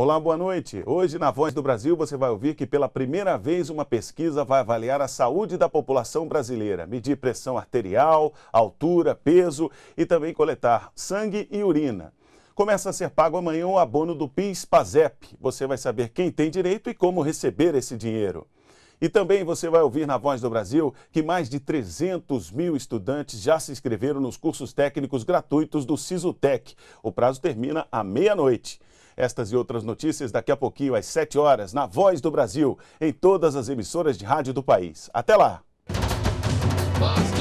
Olá, boa noite. Hoje, na Voz do Brasil, você vai ouvir que pela primeira vez uma pesquisa vai avaliar a saúde da população brasileira, medir pressão arterial, altura, peso e também coletar sangue e urina. Começa a ser pago amanhã o abono do PIS-PASEP. Você vai saber quem tem direito e como receber esse dinheiro. E também você vai ouvir na Voz do Brasil que mais de 300 mil estudantes já se inscreveram nos cursos técnicos gratuitos do SISUTEC. O prazo termina à meia-noite. Estas e outras notícias daqui a pouquinho, às 7 horas, na Voz do Brasil, em todas as emissoras de rádio do país. Até lá! Basta.